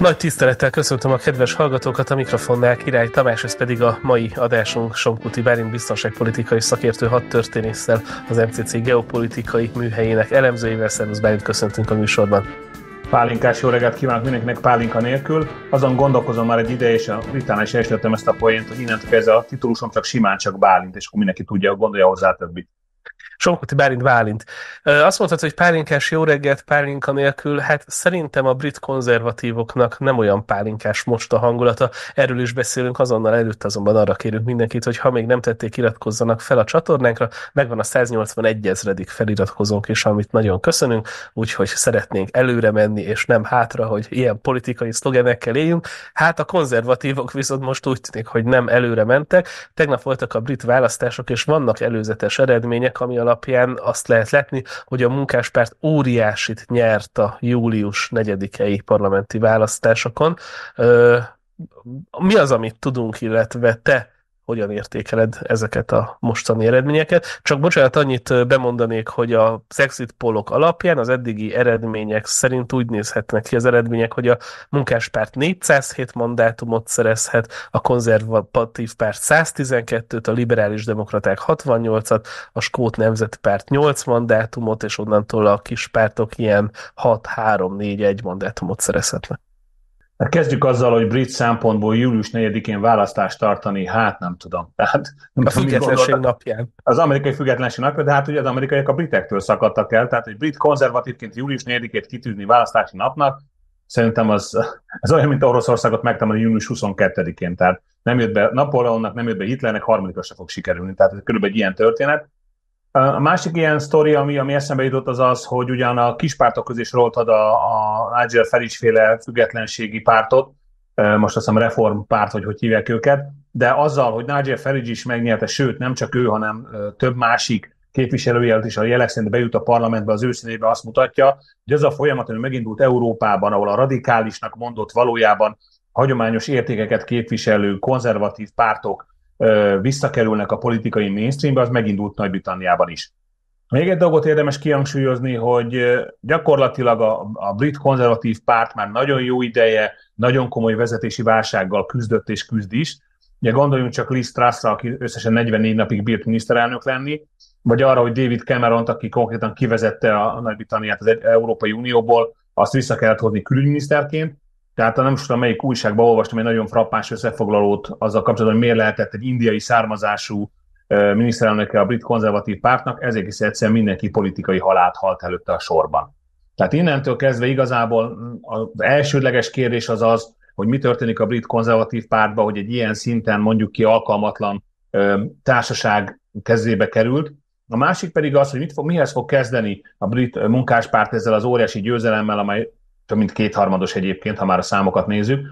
Nagy tisztelettel köszöntöm a kedves hallgatókat, a mikrofonnál Király Tamás, ez pedig a mai adásunk Somkuti Bárin biztonságpolitikai szakértő hat történésszel, az MCC geopolitikai műhelyének elemzőjével. Szervusz Bárint köszöntünk a műsorban. Pálinkás jó reggelt kívánok mindenkinek pálinka nélkül. Azon gondolkozom már egy ideje, és a ritán is ezt a poént, hogy innentől kezdve a titulusom csak simán csak Bálint, és akkor mindenki tudja, gondolja hozzá többit. Somkuti Bálint Bálint. Azt mondtad, hogy pálinkás jó reggelt pálinka nélkül, hát szerintem a brit konzervatívoknak nem olyan pálinkás most a hangulata. Erről is beszélünk azonnal előtt, azonban arra kérünk mindenkit, hogy ha még nem tették, iratkozzanak fel a csatornánkra. Megvan a 181 ezredik feliratkozónk is, amit nagyon köszönünk, úgyhogy szeretnénk előre menni, és nem hátra, hogy ilyen politikai szlogenekkel éljünk. Hát a konzervatívok viszont most úgy tűnik, hogy nem előre mentek. Tegnap voltak a brit választások, és vannak előzetes eredmények, ami alatt alapján azt lehet látni, hogy a munkáspárt óriásit nyert a július 4-i parlamenti választásokon. Mi az, amit tudunk, illetve te hogyan értékeled ezeket a mostani eredményeket. Csak bocsánat, annyit bemondanék, hogy a exit polok alapján az eddigi eredmények szerint úgy nézhetnek ki az eredmények, hogy a munkáspárt 407 mandátumot szerezhet, a konzervatív párt 112-t, a liberális demokraták 68-at, a skót nemzeti párt 8 mandátumot, és onnantól a kis pártok ilyen 6-3-4-1 mandátumot szerezhetnek. Hát kezdjük azzal, hogy brit szempontból július 4-én választást tartani, hát nem tudom. Tehát, a függetlenség napján. Az amerikai függetlenség napján, de hát ugye az amerikaiak a britektől szakadtak el, tehát egy brit konzervatívként július 4-ét kitűzni választási napnak, szerintem az, ez olyan, mint Oroszországot megtámadni június 22-én, tehát nem jött be Napóleonnak, nem jött be Hitlernek, harmadikra se fog sikerülni, tehát ez körülbelül egy ilyen történet. A másik ilyen sztori, ami, ami eszembe jutott, az az, hogy ugyan a kispártok közé is a, a Nigel Farage függetlenségi pártot, most azt hiszem reformpárt, vagy hogy hívják őket, de azzal, hogy Nigel Farage is megnyerte, sőt nem csak ő, hanem több másik képviselőjelölt is a jelek szerint bejut a parlamentbe az őszínébe, azt mutatja, hogy ez a folyamat, ami megindult Európában, ahol a radikálisnak mondott valójában hagyományos értékeket képviselő konzervatív pártok visszakerülnek a politikai mainstreambe, az megindult Nagy-Britanniában is. Még egy dolgot érdemes kihangsúlyozni, hogy gyakorlatilag a, a brit konzervatív párt már nagyon jó ideje, nagyon komoly vezetési válsággal küzdött és küzd is. Ugye gondoljunk csak Liz Trussra, aki összesen 44 napig bírt miniszterelnök lenni, vagy arra, hogy David Cameron, aki konkrétan kivezette a Nagy-Britanniát az Európai Unióból, azt vissza kellett hozni külügyminiszterként. Tehát nem is tudom, melyik újságban olvastam egy nagyon frappás összefoglalót azzal kapcsolatban, hogy miért lehetett egy indiai származású miniszterelnöke a brit konzervatív pártnak, ezért is egyszerűen mindenki politikai halált halt előtte a sorban. Tehát innentől kezdve igazából mm, az elsődleges kérdés az az, hogy mi történik a brit konzervatív pártban, hogy egy ilyen szinten mondjuk ki alkalmatlan társaság kezébe került. A másik pedig az, hogy mit fog, mihez fog kezdeni a brit munkáspárt ezzel az óriási győzelemmel, amely több mint kétharmados egyébként, ha már a számokat nézzük.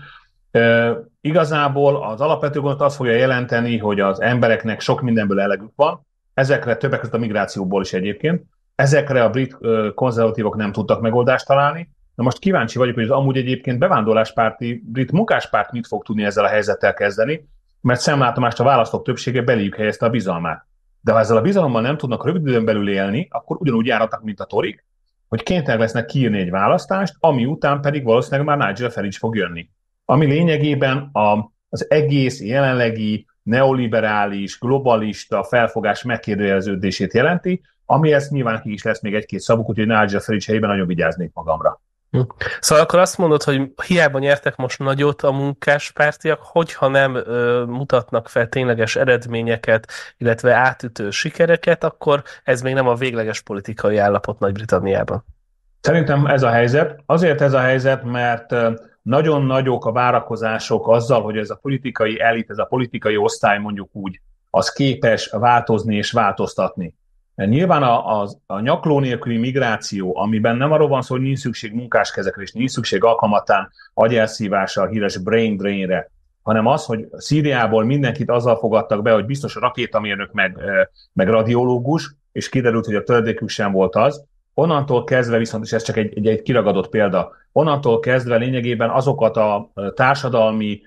E, igazából az alapvető gond az fogja jelenteni, hogy az embereknek sok mindenből elegük van, ezekre többek között a migrációból is egyébként, ezekre a brit konzervatívok nem tudtak megoldást találni. Na most kíváncsi vagyok, hogy az amúgy egyébként bevándorláspárti brit munkáspárt mit fog tudni ezzel a helyzettel kezdeni, mert szemlátomást a választók többsége beléjük helyezte a bizalmát. De ha ezzel a bizalommal nem tudnak rövid időn belül élni, akkor ugyanúgy járatnak, mint a torik, hogy kénytelenek lesznek kiírni egy választást, ami után pedig valószínűleg már Nigel is fog jönni. Ami lényegében a, az egész jelenlegi neoliberális, globalista felfogás megkérdőjeleződését jelenti, Ami ezt nyilván ki is lesz még egy-két szavuk, úgyhogy Nigel Farage helyében nagyon vigyáznék magamra. Hm. Szóval akkor azt mondod, hogy hiába nyertek most nagyot a munkáspártiak, hogyha nem ö, mutatnak fel tényleges eredményeket, illetve átütő sikereket, akkor ez még nem a végleges politikai állapot Nagy-Britanniában. Szerintem ez a helyzet. Azért ez a helyzet, mert nagyon nagyok a várakozások azzal, hogy ez a politikai elit, ez a politikai osztály mondjuk úgy, az képes változni és változtatni. Nyilván a, a, a nyakló nélküli migráció, amiben nem arról van szó, hogy nincs szükség munkáskezekre, és nincs szükség alkalmatán a híres brain drainre, hanem az, hogy Szíriából mindenkit azzal fogadtak be, hogy biztos a rakétamérnök meg, meg radiológus, és kiderült, hogy a töredékük sem volt az. Onnantól kezdve viszont, és ez csak egy, egy, egy kiragadott példa, onnantól kezdve lényegében azokat a társadalmi,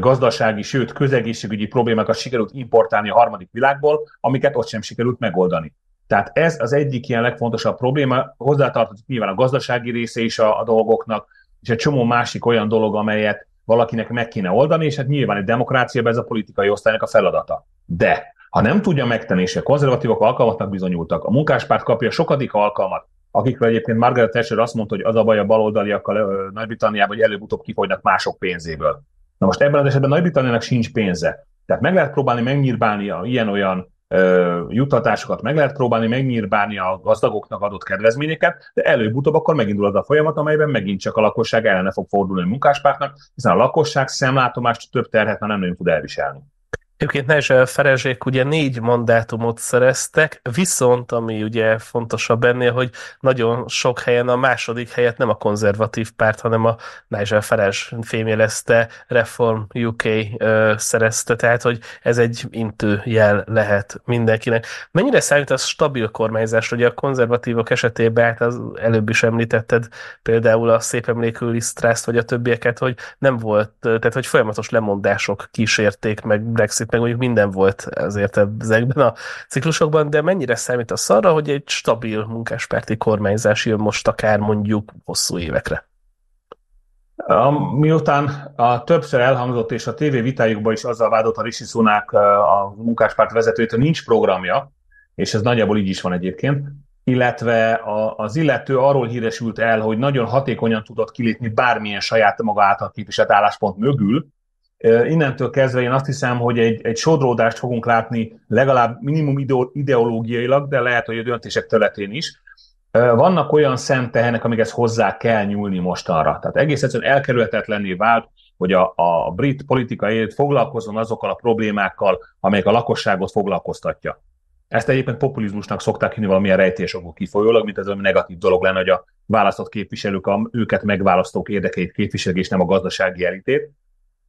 gazdasági, sőt közegészségügyi problémákat sikerült importálni a harmadik világból, amiket ott sem sikerült megoldani. Tehát ez az egyik ilyen legfontosabb probléma, hozzátartozik nyilván a gazdasági része is a, a dolgoknak, és egy csomó másik olyan dolog, amelyet valakinek meg kéne oldani, és hát nyilván egy demokrácia, ez a politikai osztálynak a feladata. De ha nem tudja megtenni, és a konzervatívok alkalmatnak bizonyultak, a munkáspárt kapja sokadik alkalmat, akikről egyébként Margaret Thatcher azt mondta, hogy az a baj a baloldaliakkal Nagy-Britanniában, hogy előbb-utóbb kifogynak mások pénzéből. Na most ebben az esetben Nagy-Britanniának sincs pénze. Tehát meg lehet próbálni megnyírbálni a ilyen-olyan juttatásokat meg lehet próbálni, megnyírbálni a gazdagoknak adott kedvezményeket, de előbb-utóbb akkor megindul az a folyamat, amelyben megint csak a lakosság ellene fog fordulni a munkáspártnak, hiszen a lakosság szemlátomást több terhet már nem nagyon tud elviselni. Egyébként ne is elfelejtsük, ugye négy mandátumot szereztek, viszont ami ugye fontosabb ennél, hogy nagyon sok helyen a második helyet nem a konzervatív párt, hanem a Nigel Farage fémjelezte, Reform UK ö, szerezte, tehát hogy ez egy intőjel lehet mindenkinek. Mennyire számít az stabil kormányzás, ugye a konzervatívok esetében, hát az előbb is említetted például a szép emlékű Lisztrászt, vagy a többieket, hogy nem volt, tehát hogy folyamatos lemondások kísérték meg Brexit meg mondjuk minden volt ezért ezekben a ciklusokban, de mennyire számít az arra, hogy egy stabil munkáspárti kormányzás jön most akár mondjuk hosszú évekre? Miután a többször elhangzott, és a TV vitájukban is azzal vádott, a Rishi Sunak a munkáspárt vezetőjét, hogy nincs programja, és ez nagyjából így is van egyébként, illetve a, az illető arról híresült el, hogy nagyon hatékonyan tudott kilépni bármilyen saját maga által képviselt álláspont mögül, innentől kezdve én azt hiszem, hogy egy, egy sodródást fogunk látni legalább minimum ideológiailag, de lehet, hogy a döntések töletén is. Vannak olyan szent tehenek, amikhez hozzá kell nyúlni mostanra. Tehát egész egyszerűen elkerülhetetlenné vált, hogy a, a brit politikai foglalkozzon azokkal a problémákkal, amelyek a lakosságot foglalkoztatja. Ezt egyébként populizmusnak szokták hinni valamilyen rejtésokból kifolyólag, mint ez valami negatív dolog lenne, hogy a választott képviselők a őket megválasztók érdekeit képviselik, és nem a gazdasági elitét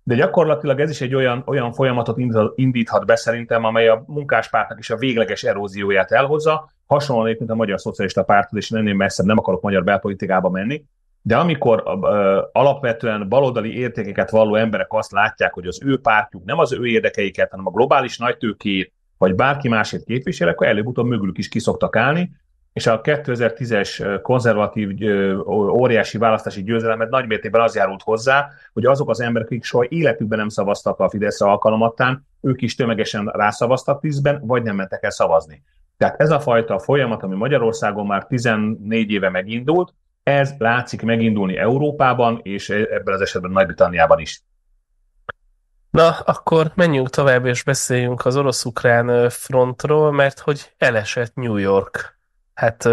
de gyakorlatilag ez is egy olyan, olyan folyamatot indíthat be szerintem, amely a munkáspártnak is a végleges erózióját elhozza, hasonlóan mint a Magyar Szocialista Párt, és ennél messzebb nem akarok magyar belpolitikába menni, de amikor ö, alapvetően baloldali értékeket valló emberek azt látják, hogy az ő pártjuk nem az ő érdekeiket, hanem a globális nagytőkét, vagy bárki másét képvisel, akkor előbb-utóbb mögülük is kiszoktak állni, és a 2010-es konzervatív óriási választási győzelemet nagymértékben az járult hozzá, hogy azok az emberek, akik soha életükben nem szavaztak a Fideszre alkalomattán, ők is tömegesen rászavaztak 10-ben, vagy nem mentek el szavazni. Tehát ez a fajta folyamat, ami Magyarországon már 14 éve megindult, ez látszik megindulni Európában, és e, ebben az esetben Nagy-Britanniában is. Na, akkor menjünk tovább, és beszéljünk az orosz-ukrán frontról, mert hogy elesett New York Hát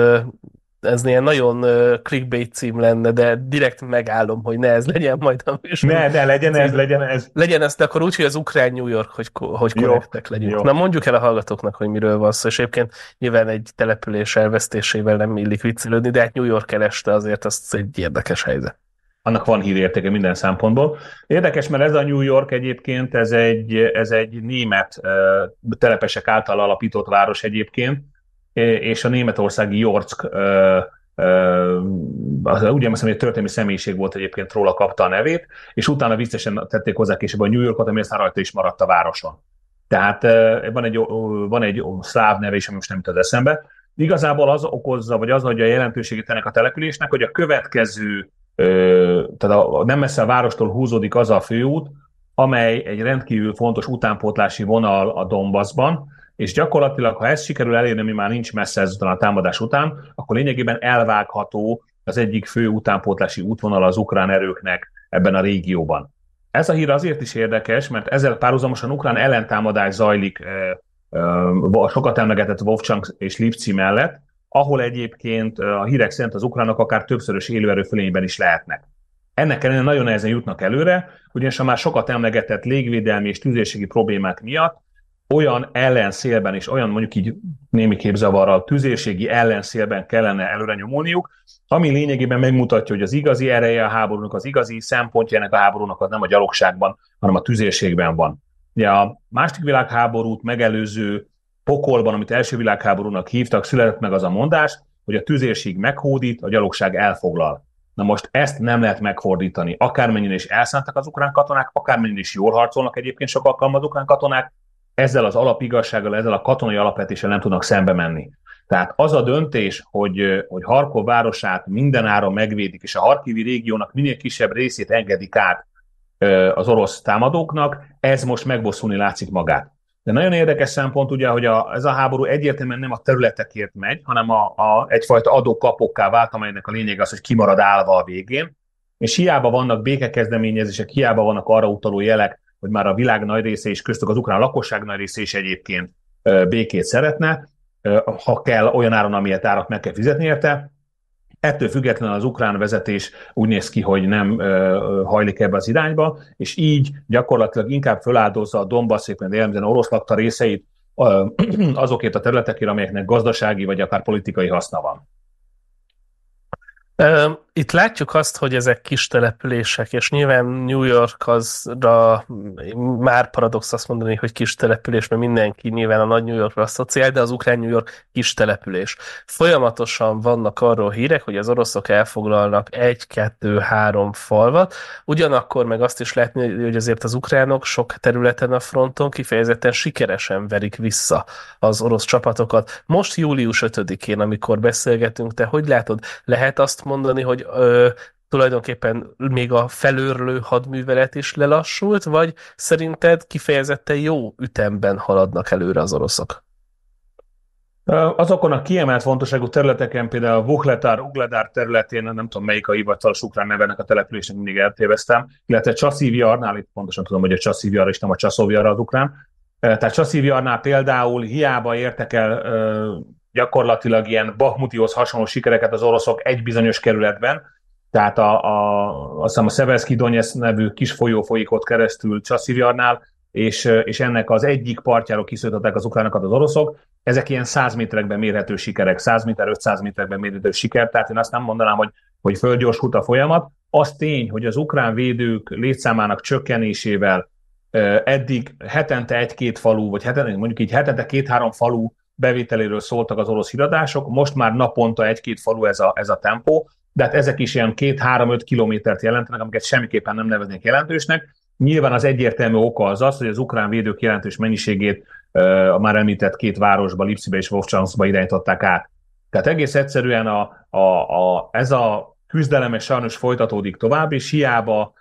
ez ilyen nagyon clickbait cím lenne, de direkt megállom, hogy ne ez legyen majd a műsor. Ne, ne, legyen ez, legyen ez. Legyen ez, de akkor úgy, hogy az ukrán New York, hogy, hogy korrektek legyünk. Jó. Na mondjuk el a hallgatóknak, hogy miről van szó, és egyébként nyilván egy település elvesztésével nem illik viccelődni, de hát New York kereste azért az egy érdekes helyzet. Annak van hírértéke minden szempontból. Érdekes, mert ez a New York egyébként, ez egy, ez egy német telepesek által alapított város egyébként, és a németországi Jorck az, úgy emlékszem, hogy egy történelmi személyiség volt egyébként, róla kapta a nevét, és utána viccesen tették hozzá később a New Yorkot, ami aztán rajta is maradt a városon. Tehát van egy, van egy szláv neve is, ami most nem jut az eszembe. Igazából az okozza, vagy az adja a jelentőségét ennek a településnek, hogy a következő, tehát a, nem messze a várostól húzódik az a főút, amely egy rendkívül fontos utánpótlási vonal a Donbassban, és gyakorlatilag, ha ez sikerül elérni, ami már nincs messze ezután a támadás után, akkor lényegében elvágható az egyik fő utánpótlási útvonal az ukrán erőknek ebben a régióban. Ez a hír azért is érdekes, mert ezzel párhuzamosan ukrán ellentámadás zajlik a eh, eh, sokat emlegetett Vovcsank és Lipci mellett, ahol egyébként eh, a hírek szerint az ukránok akár többszörös fölényben is lehetnek. Ennek ellenére nagyon nehezen jutnak előre, ugyanis a már sokat emlegetett légvédelmi és tűzérségi problémák miatt olyan ellenszélben és olyan mondjuk így némi képzavarral tüzérségi ellenszélben kellene előre nyomulniuk, ami lényegében megmutatja, hogy az igazi ereje a háborúnak, az igazi szempontja ennek a háborúnak az nem a gyalogságban, hanem a tüzérségben van. Ugye a második világháborút megelőző pokolban, amit első világháborúnak hívtak, született meg az a mondás, hogy a tüzérség meghódít, a gyalogság elfoglal. Na most ezt nem lehet megfordítani. Akármennyire is elszántak az ukrán katonák, akármennyire is jól harcolnak egyébként sok alkalmaz ukrán katonák, ezzel az alapigazsággal, ezzel a katonai alapvetéssel nem tudnak szembe menni. Tehát az a döntés, hogy, hogy Harkov városát mindenáron megvédik, és a Harkivi régiónak minél kisebb részét engedik át az orosz támadóknak, ez most megbosszulni látszik magát. De nagyon érdekes szempont ugye, hogy a, ez a háború egyértelműen nem a területekért megy, hanem a, a, egyfajta adókapokká vált, amelynek a lényeg az, hogy kimarad állva a végén, és hiába vannak békekezdeményezések, hiába vannak arra utaló jelek, hogy már a világ nagy része is, köztük az ukrán lakosság nagy része is egyébként békét szeretne, ha kell olyan áron, amilyet árat meg kell fizetni érte. Ettől függetlenül az ukrán vezetés úgy néz ki, hogy nem hajlik ebbe az irányba, és így gyakorlatilag inkább föláldozza a Donbass, éppen jellemzően orosz lakta részeit azokért a területekért, amelyeknek gazdasági vagy akár politikai haszna van itt látjuk azt, hogy ezek kis települések, és nyilván New York azra már paradox azt mondani, hogy kis település, mert mindenki nyilván a nagy New Yorkra szociál, de az ukrán New York kis település. Folyamatosan vannak arról hírek, hogy az oroszok elfoglalnak egy-kettő-három falvat, ugyanakkor meg azt is látni, hogy azért az ukránok sok területen a fronton kifejezetten sikeresen verik vissza az orosz csapatokat. Most július 5-én, amikor beszélgetünk, te hogy látod, lehet azt mondani, hogy hogy ö, tulajdonképpen még a felőrlő hadművelet is lelassult, vagy szerinted kifejezetten jó ütemben haladnak előre az oroszok? Azokon a kiemelt fontosságú területeken, például a Vuhletár, Ugledár területén, nem tudom melyik a hivatalos ukrán nevenek a településnek, mindig eltéveztem, illetve Csaszívjarnál, itt pontosan tudom, hogy a Csaszívjar és nem a Csaszovjar az ukrán, tehát Csaszívjarnál például hiába értek el gyakorlatilag ilyen Bakmutihoz hasonló sikereket az oroszok egy bizonyos kerületben, tehát a, a, azt hiszem a Szeverszki Donetsz nevű kis folyó folyik ott keresztül Csaszivjarnál, és, és ennek az egyik partjáról kiszőtották az ukránokat az oroszok. Ezek ilyen 100 méterekben mérhető sikerek, 100 méter, 500 méterekben mérhető siker, tehát én azt nem mondanám, hogy, hogy földgyorsult a folyamat. Az tény, hogy az ukrán védők létszámának csökkenésével eddig hetente egy-két falu, vagy hetente, mondjuk így hetente két-három falu bevételéről szóltak az orosz híradások, most már naponta egy-két falu ez a, ez a tempó, de hát ezek is ilyen 2-3-5 kilométert jelentenek, amiket semmiképpen nem neveznék jelentősnek. Nyilván az egyértelmű oka az az, hogy az ukrán védők jelentős mennyiségét a már említett két városba, Lipszibe és Vovcsanszba irányították át. Tehát egész egyszerűen a, a, a, ez a küzdelem sajnos folytatódik tovább, és hiába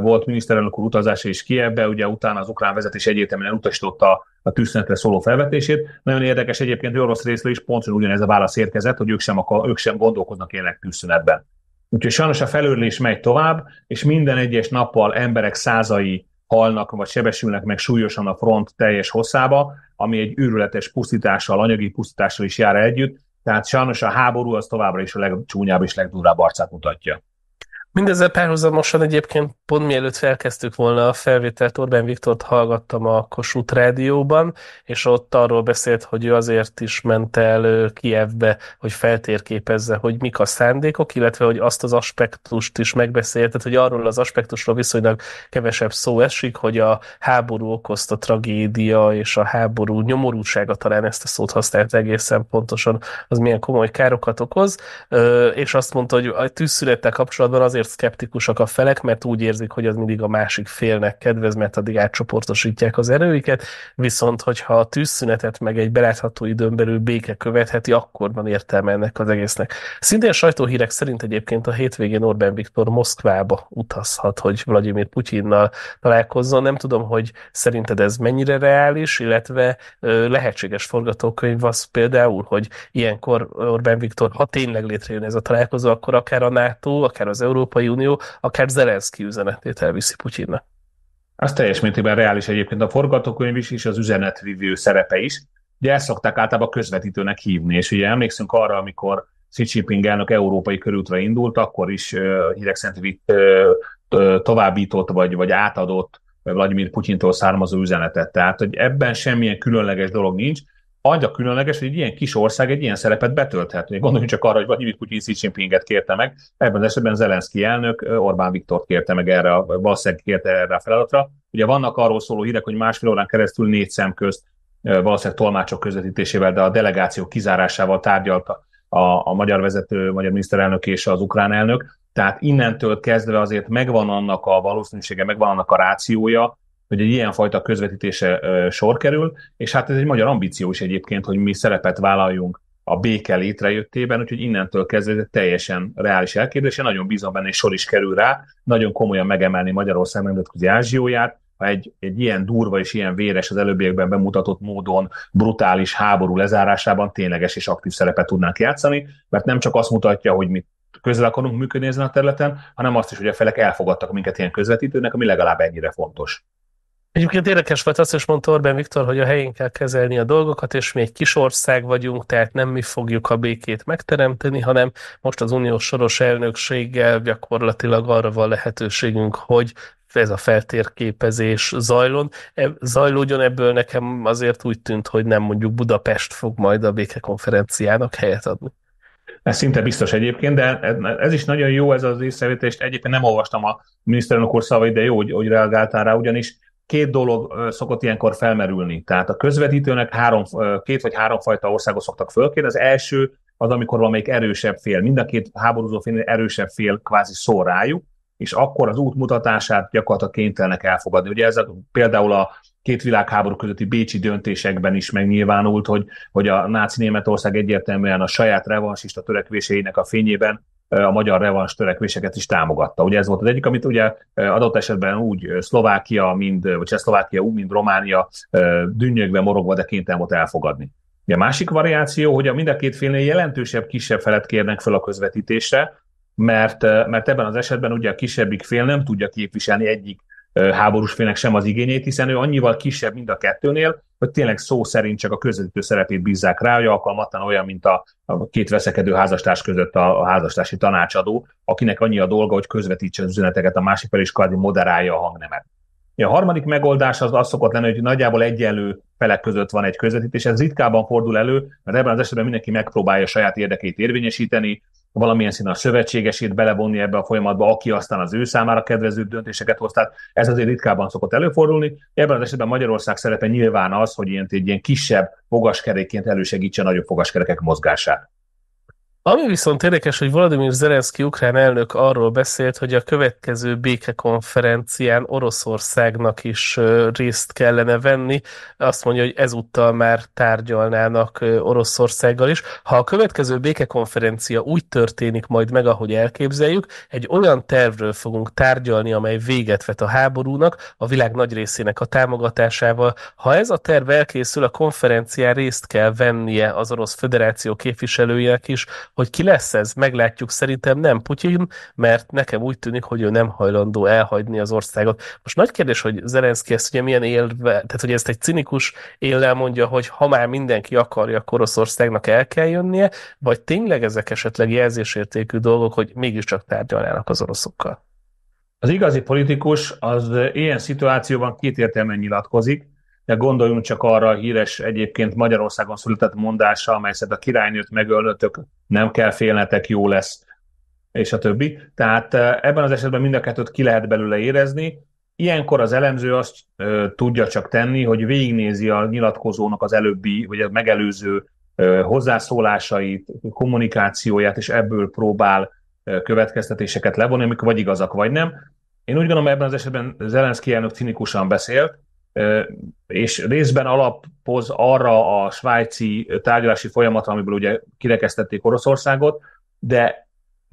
volt miniszterelnök úr utazása is Kievbe, ugye utána az ukrán vezetés egyértelműen elutasította a tűzszünetre szóló felvetését. Nagyon érdekes egyébként, hogy orosz részről is pontosan ugyanez a válasz érkezett, hogy ők sem, akar, ők sem gondolkoznak ilyenek tűzszünetben. Úgyhogy sajnos a felőrlés megy tovább, és minden egyes nappal emberek százai halnak, vagy sebesülnek meg súlyosan a front teljes hosszába, ami egy őrületes pusztítással, anyagi pusztítással is jár együtt, tehát sajnos a háború az továbbra is a legcsúnyább és legdurább arcát mutatja. Mindezzel párhuzamosan egyébként pont mielőtt felkezdtük volna a felvételt, Orbán Viktort hallgattam a Kossuth rádióban, és ott arról beszélt, hogy ő azért is ment el Kievbe, hogy feltérképezze, hogy mik a szándékok, illetve hogy azt az aspektust is megbeszélt, tehát hogy arról az aspektusról viszonylag kevesebb szó esik, hogy a háború okozta tragédia és a háború nyomorúsága, talán ezt a szót használt egészen pontosan, az milyen komoly károkat okoz, és azt mondta, hogy a tűzszülettel kapcsolatban azért azért szkeptikusak a felek, mert úgy érzik, hogy az mindig a másik félnek kedvez, mert addig átcsoportosítják az erőiket, viszont hogyha a tűzszünetet meg egy belátható időn belül béke követheti, akkor van értelme ennek az egésznek. Szintén sajtóhírek szerint egyébként a hétvégén Orbán Viktor Moszkvába utazhat, hogy Vladimir Putyinnal találkozzon. Nem tudom, hogy szerinted ez mennyire reális, illetve lehetséges forgatókönyv az például, hogy ilyenkor Orbán Viktor, ha tényleg létrejön ez a találkozó, akkor akár a NATO, akár az Európa Európai Unió akár Zelenszky üzenetét elviszi Putyinnak. Az teljes mértékben reális egyébként a forgatókönyv is, és az üzenetvívő szerepe is. Ugye ezt szokták általában közvetítőnek hívni, és ugye emlékszünk arra, amikor Xi Jinping elnök európai körútra indult, akkor is uh, hidegszent uh, továbbított, vagy, vagy átadott Vladimir Putyintól származó üzenetet. Tehát, hogy ebben semmilyen különleges dolog nincs, annyira különleges, hogy egy ilyen kis ország egy ilyen szerepet betölthet. Gondoljunk csak arra, hogy Vladimir Putyin Xi Jinpinget kérte meg, ebben az esetben Zelenszky elnök Orbán Viktor kérte meg erre, valószínűleg kérte erre a feladatra. Ugye vannak arról szóló hírek, hogy másfél órán keresztül négy szem közt, valószínűleg tolmácsok közvetítésével, de a delegáció kizárásával tárgyalta a, a magyar vezető, magyar miniszterelnök és az ukrán elnök. Tehát innentől kezdve azért megvan annak a valószínűsége, megvan annak a rációja, hogy egy ilyenfajta közvetítése sor kerül, és hát ez egy magyar ambíció is egyébként, hogy mi szerepet vállaljunk a béke létrejöttében, úgyhogy innentől kezdve teljesen reális elképzelés, én nagyon bízom benne, és sor is kerül rá, nagyon komolyan megemelni Magyarország nemzetközi ázsióját, ha egy, egy ilyen durva és ilyen véres az előbbiekben bemutatott módon brutális háború lezárásában tényleges és aktív szerepet tudnánk játszani, mert nem csak azt mutatja, hogy mi közel akarunk működni ezen a területen, hanem azt is, hogy a felek elfogadtak minket ilyen közvetítőnek, ami legalább ennyire fontos. Egyébként érdekes volt azt is mondta Orbán Viktor, hogy a helyén kell kezelni a dolgokat, és mi egy kis ország vagyunk, tehát nem mi fogjuk a békét megteremteni, hanem most az uniós soros elnökséggel gyakorlatilag arra van lehetőségünk, hogy ez a feltérképezés zajlon, e, zajlódjon, ebből nekem azért úgy tűnt, hogy nem mondjuk Budapest fog majd a békekonferenciának helyet adni. Ez szinte biztos egyébként, de ez is nagyon jó ez az észrevétést. Egyébként nem olvastam a miniszterelnök úr szavait, de jó, hogy, hogy reagáltál rá, ugyanis két dolog szokott ilyenkor felmerülni. Tehát a közvetítőnek három, két vagy fajta országot szoktak fölkérni. Az első az, amikor valamelyik erősebb fél, mind a két háborúzó fél erősebb fél kvázi szól rájuk, és akkor az útmutatását gyakorlatilag kénytelnek elfogadni. Ugye ez a, például a két világháború közötti bécsi döntésekben is megnyilvánult, hogy, hogy a náci Németország egyértelműen a saját revansista törekvéseinek a fényében a magyar revans törekvéseket is támogatta. Ugye ez volt az egyik, amit ugye eh, adott esetben úgy eh, Szlovákia, mind, eh, vagy Szlovákia, úgy, mint Románia dünnyögve, morogva, de kénytelen volt elfogadni. A másik variáció, hogy a mind a két félnél jelentősebb kisebb felet kérnek fel a közvetítésre, mert, mert ebben az esetben ugye a kisebbik fél nem tudja képviselni egyik háborús félnek sem az igényét, hiszen ő annyival kisebb mind a kettőnél, hogy tényleg szó szerint csak a közvetítő szerepét bízzák rá, hogy alkalmatlan olyan, mint a, a két veszekedő házastárs között a, a házastársi tanácsadó, akinek annyi a dolga, hogy közvetítse az üzeneteket, a másik és kvázi moderálja a hangnemet. A harmadik megoldás az, az szokott lenni, hogy nagyjából egyenlő felek között van egy közvetítés. Ez ritkában fordul elő, mert ebben az esetben mindenki megpróbálja saját érdekét érvényesíteni, valamilyen szinten a szövetségesét belevonni ebbe a folyamatba, aki aztán az ő számára kedvező döntéseket hoz. Tehát ez azért ritkában szokott előfordulni. Ebben az esetben Magyarország szerepe nyilván az, hogy ilyen, egy ilyen kisebb fogaskerékként elősegítse a nagyobb fogaskerekek mozgását. Ami viszont érdekes, hogy Vladimir Zelenszky ukrán elnök arról beszélt, hogy a következő békekonferencián Oroszországnak is részt kellene venni. Azt mondja, hogy ezúttal már tárgyalnának Oroszországgal is. Ha a következő békekonferencia úgy történik majd meg, ahogy elképzeljük, egy olyan tervről fogunk tárgyalni, amely véget vet a háborúnak, a világ nagy részének a támogatásával. Ha ez a terv elkészül, a konferencián részt kell vennie az Orosz Föderáció képviselőjének is, hogy ki lesz ez, meglátjuk szerintem nem Putyin, mert nekem úgy tűnik, hogy ő nem hajlandó elhagyni az országot. Most nagy kérdés, hogy Zelenszky ezt ugye milyen élve, tehát hogy ezt egy cinikus éllel mondja, hogy ha már mindenki akarja, akkor Oroszországnak el kell jönnie, vagy tényleg ezek esetleg jelzésértékű dolgok, hogy mégiscsak tárgyalnának az oroszokkal? Az igazi politikus az ilyen szituációban kétértelműen nyilatkozik. De gondoljunk csak arra a híres egyébként Magyarországon született mondása, amely szerint a királynőt megölnötök, nem kell félnetek, jó lesz, és a többi. Tehát eh, ebben az esetben mind a kettőt ki lehet belőle érezni. Ilyenkor az elemző azt ö, eh, tudja csak tenni, hogy végignézi a nyilatkozónak az előbbi, vagy a megelőző ö, eh, hozzászólásait, kommunikációját, és ebből próbál ö, következtetéseket levonni, amik vagy igazak, vagy nem. Én úgy gondolom, ebben az esetben Zelenszky elnök cinikusan beszélt, és részben alapoz arra a svájci tárgyalási folyamatra, amiből ugye kirekesztették Oroszországot, de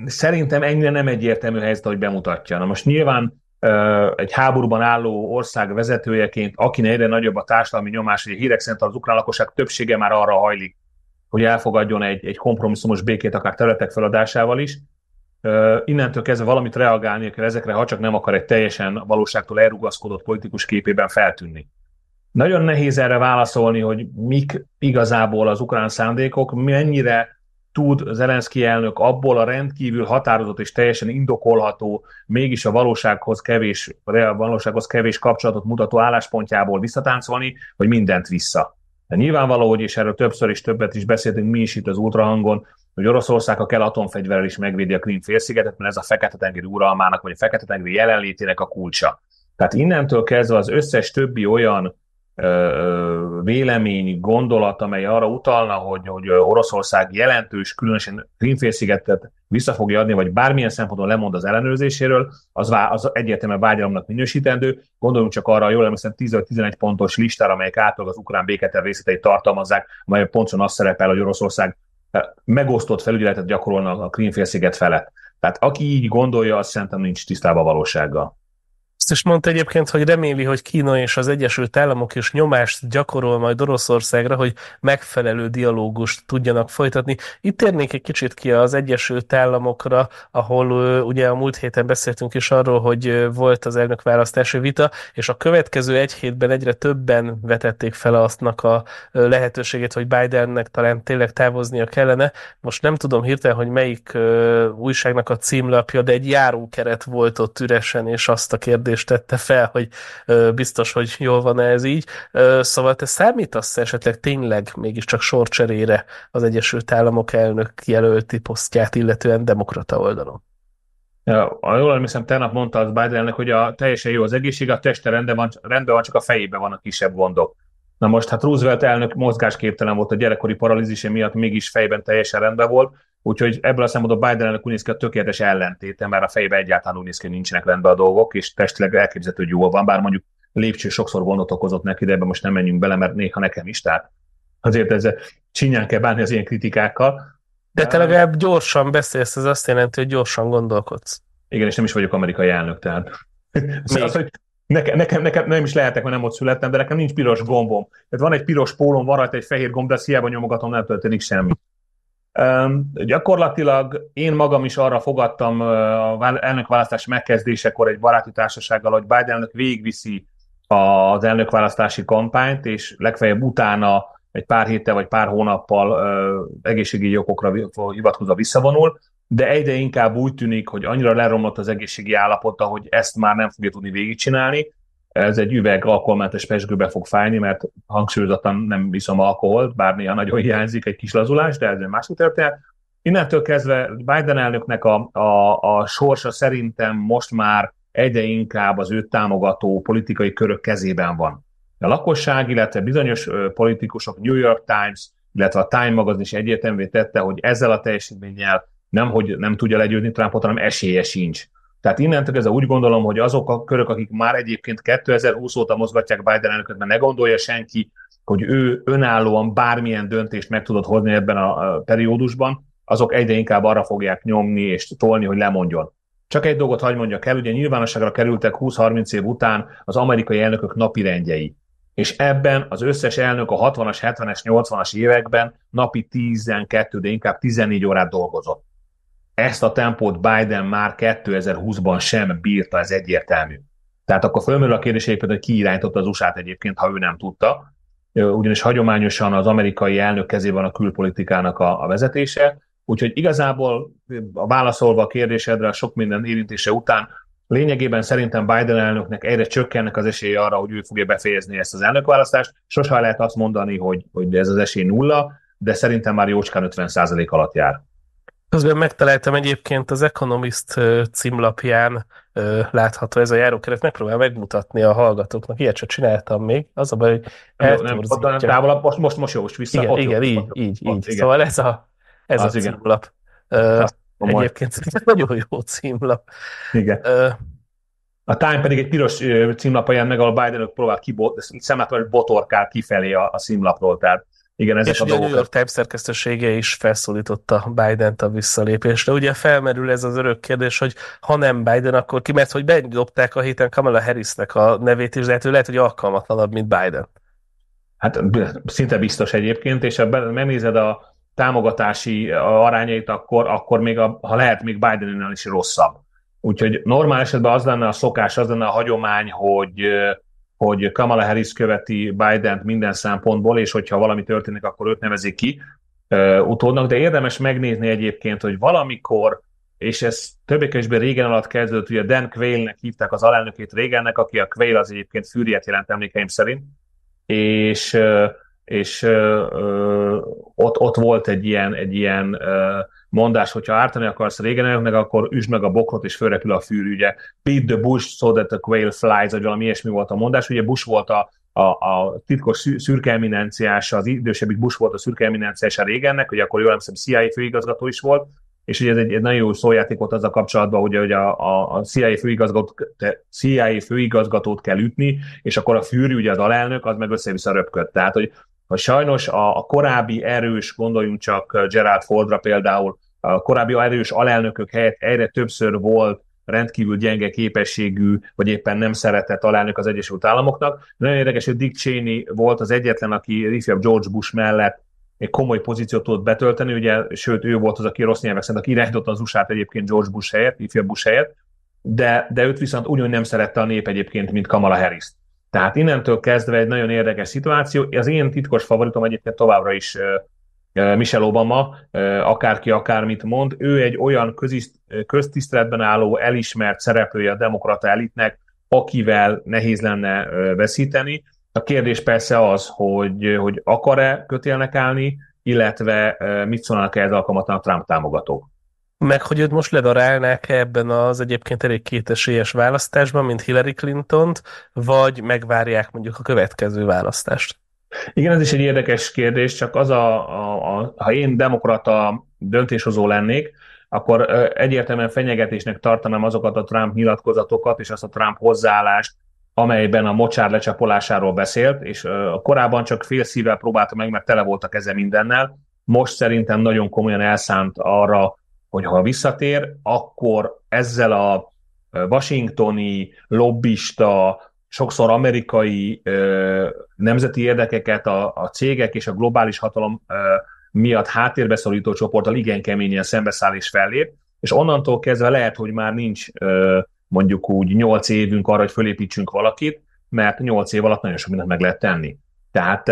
szerintem ennyire nem egyértelmű helyzet, hogy bemutatja. Na most nyilván egy háborúban álló ország vezetőjeként, akinek egyre nagyobb a társadalmi nyomás, hogy a hírek szerint az ukrán lakosság többsége már arra hajlik, hogy elfogadjon egy, egy kompromisszumos békét akár területek feladásával is, innentől kezdve valamit reagálni kell ezekre, ha csak nem akar egy teljesen valóságtól elrugaszkodott politikus képében feltűnni. Nagyon nehéz erre válaszolni, hogy mik igazából az ukrán szándékok, mennyire tud Zelenszky elnök abból a rendkívül határozott és teljesen indokolható, mégis a valósághoz kevés, a valósághoz kevés kapcsolatot mutató álláspontjából visszatáncolni, hogy mindent vissza. De nyilvánvaló, hogy is erről többször is többet is beszéltünk mi is itt az ultrahangon, hogy Oroszország a kell atomfegyverrel is megvédi a Krím félszigetet, mert ez a Fekete-tengeri uralmának vagy a Fekete-tengeri jelenlétének a kulcsa. Tehát innentől kezdve az összes többi olyan vélemény, gondolat, amely arra utalna, hogy, hogy Oroszország jelentős, különösen Krimfélszigetet vissza fogja adni, vagy bármilyen szempontból lemond az ellenőrzéséről, az, vá- az egyértelműen vágyalomnak minősítendő. Gondoljunk csak arra, jól emlékszem, 10 11 pontos listára, amelyek átlag az ukrán béketer részleteit tartalmazzák, amely pontosan azt szerepel, hogy Oroszország megosztott felügyeletet gyakorolna a Krimfélsziget felett. Tehát aki így gondolja, azt szerintem nincs tisztában a valósággal. Azt is mondta egyébként, hogy reméli, hogy Kína és az Egyesült Államok is nyomást gyakorol majd Oroszországra, hogy megfelelő dialógust tudjanak folytatni. Itt térnék egy kicsit ki az Egyesült Államokra, ahol ugye a múlt héten beszéltünk is arról, hogy volt az elnök választási vita, és a következő egy hétben egyre többen vetették fel aztnak a lehetőségét, hogy Bidennek talán tényleg távoznia kellene. Most nem tudom hirtelen, hogy melyik újságnak a címlapja, de egy járókeret volt ott üresen, és azt a kérdést kérdést tette fel, hogy biztos, hogy jól van ez így. Szóval te számítasz esetleg tényleg mégiscsak sorcserére az Egyesült Államok elnök jelölti posztját, illetően demokrata oldalon? Ja, jól emlékszem, tegnap mondta az Bidennek, hogy a teljesen jó az egészség, a teste rendben van, rendben van, csak a fejében vannak kisebb gondok. Na most hát Roosevelt elnök mozgásképtelen volt a gyerekkori paralízise miatt, mégis fejben teljesen rendben volt. Úgyhogy ebből a szempontból Biden elnök úgy néz ki a tökéletes ellentéte, mert a fejében egyáltalán úgy néz ki, hogy nincsenek rendben a dolgok, és testileg elképzelhető, hogy jól van, bár mondjuk lépcső sokszor gondot okozott neki, de ebbe most nem menjünk bele, mert néha nekem is, tehát azért ezzel csinyán kell bánni az ilyen kritikákkal. De te legalább gyorsan beszélsz, ez azt jelenti, hogy gyorsan gondolkodsz. Igen, és nem is vagyok amerikai elnök, tehát. Szóval az, hogy nekem, nekem, nekem, nem is lehetek, mert nem ott születtem, de nekem nincs piros gombom. Tehát van egy piros pólom, van rajta egy fehér gomb, de ezt hiába nyomogatom, nem történik semmi. Gyakorlatilag én magam is arra fogadtam a elnökválasztás megkezdésekor egy baráti társasággal, hogy Biden elnök végigviszi az elnökválasztási kampányt, és legfeljebb utána egy pár héttel vagy pár hónappal egészségi okokra hivatkozva visszavonul, de egyre inkább úgy tűnik, hogy annyira leromlott az egészségi állapota, hogy ezt már nem fogja tudni végigcsinálni, ez egy üveg alkoholmentes pesgőbe fog fájni, mert hangsúlyozottan nem viszom alkoholt, bár néha nagyon hiányzik egy kis lazulás, de ez egy másik történet. Innentől kezdve Biden elnöknek a, a, a sorsa szerintem most már egyre inkább az őt támogató politikai körök kezében van. A lakosság, illetve bizonyos politikusok, New York Times, illetve a Time magazin is egyértelművé tette, hogy ezzel a teljesítménnyel nem, hogy nem tudja legyőzni Trumpot, hanem esélye sincs tehát innentől ez úgy gondolom, hogy azok a körök, akik már egyébként 2020 óta mozgatják Biden elnököt, mert ne gondolja senki, hogy ő önállóan bármilyen döntést meg tudott hozni ebben a periódusban, azok egyre inkább arra fogják nyomni és tolni, hogy lemondjon. Csak egy dolgot hagy mondjak el, ugye nyilvánosságra kerültek 20-30 év után az amerikai elnökök napi rendjei, És ebben az összes elnök a 60-as, 70-es, 80-as években napi 12, de inkább 14 órát dolgozott. Ezt a tempót Biden már 2020-ban sem bírta, ez egyértelmű. Tehát akkor fölmerül a kérdés egyébként, hogy ki irányította az usa egyébként, ha ő nem tudta, ugyanis hagyományosan az amerikai elnök kezében a külpolitikának a, a vezetése, úgyhogy igazából a válaszolva a kérdésedre a sok minden érintése után lényegében szerintem Biden elnöknek egyre csökkennek az esélye arra, hogy ő fogja befejezni ezt az elnökválasztást. Sosem lehet azt mondani, hogy, hogy ez az esély nulla, de szerintem már jócskán 50% alatt jár. Közben megtaláltam egyébként az Economist címlapján látható ez a járókeret. Megpróbál megmutatni a hallgatóknak. Ilyet csak csináltam még. Az a baj, hogy eltorzítja. Távolabb, most, most, most jó, vissza. Igen, ott igen jó, így, ott, így, ott, így. Igen. Szóval ez a, ez az a címlap. Igen. egyébként ez nagyon jó címlap. Igen. Uh, a Time pedig egy piros címlapon meg, ahol Bidenök próbál kibot, hogy botorkál kifelé a, a címlapról, tehát igen, ezek és a ugye a New York Times szerkesztősége is felszólította Biden-t a visszalépésre. Ugye felmerül ez az örök kérdés, hogy ha nem Biden, akkor ki, mert hogy bedobták a héten Kamala Harrisnek a nevét is, de hát ő lehet, hogy alkalmatlanabb, mint Biden. Hát szinte biztos egyébként, és ha megnézed a támogatási arányait, akkor, akkor még a, ha lehet, még Bidennel is rosszabb. Úgyhogy normál esetben az lenne a szokás, az lenne a hagyomány, hogy hogy Kamala Harris követi Biden-t minden szempontból, és hogyha valami történik, akkor őt nevezik ki uh, utódnak, de érdemes megnézni egyébként, hogy valamikor, és ez többé-kevésbé régen alatt kezdődött, ugye Dan Quayle-nek hívták az alelnökét régennek, aki a Quayle az egyébként fűriát jelent emlékeim szerint, és, és ö, uh, ott, ott volt egy ilyen, egy ilyen ö, uh, mondás, hogyha ártani akarsz meg, akkor üsd meg a bokrot, és fölrepül a fűr, ugye. Beat the bush so that the quail flies, vagy valami ilyesmi volt a mondás. Ugye Bush volt a, a, a titkos szürke eminenciás, az idősebbik Bush volt a szürke eminenciás, a régennek, ugye akkor jól emlékszem CIA főigazgató is volt, és ugye ez egy, egy nagyon jó szójáték volt az a kapcsolatban, ugye, hogy a, a, a CIA, főigazgatót, te, CIA főigazgatót kell ütni, és akkor a fűrű, ugye az alelnök, az meg össze-vissza röpköd. Tehát, hogy ha sajnos a, a korábbi erős, gondoljunk csak Gerald Fordra például, a korábbi erős alelnökök helyett egyre többször volt rendkívül gyenge képességű, vagy éppen nem szeretett alelnök az Egyesült Államoknak. Nagyon érdekes, hogy Dick Cheney volt az egyetlen, aki ifjabb George Bush mellett egy komoly pozíciót tudott betölteni, ugye, sőt, ő volt az, aki rossz nyelvek szerint, aki irányította az usa egyébként George Bush helyett, ifjabb Bush helyett, de, de őt viszont ugyanúgy nem szerette a nép egyébként, mint Kamala harris -t. Tehát innentől kezdve egy nagyon érdekes szituáció. Az én titkos favoritom egyébként továbbra is Michelle Obama, akárki akármit mond, ő egy olyan köztiszteletben álló, elismert szereplője a demokrata elitnek, akivel nehéz lenne veszíteni. A kérdés persze az, hogy, hogy akar-e kötélnek állni, illetve mit szólnak ez alkalmatlan a Trump támogatók. Meg hogy őt most ledarálnák ebben az egyébként elég kétesélyes választásban, mint Hillary clinton vagy megvárják mondjuk a következő választást? Igen, ez is egy érdekes kérdés, csak az a, a, a ha én demokrata döntéshozó lennék, akkor egyértelműen fenyegetésnek tartanám azokat a Trump nyilatkozatokat és azt a Trump hozzáállást, amelyben a mocsár lecsapolásáról beszélt, és korábban csak fél szívvel próbálta meg, mert tele volt a keze mindennel. Most szerintem nagyon komolyan elszánt arra, hogy ha visszatér, akkor ezzel a washingtoni lobbista, sokszor amerikai ö, nemzeti érdekeket a, a cégek és a globális hatalom ö, miatt háttérbe szorító csoporttal igen keményen szembeszáll és fellép, és onnantól kezdve lehet, hogy már nincs ö, mondjuk úgy 8 évünk arra, hogy fölépítsünk valakit, mert 8 év alatt nagyon sok mindent meg lehet tenni. Tehát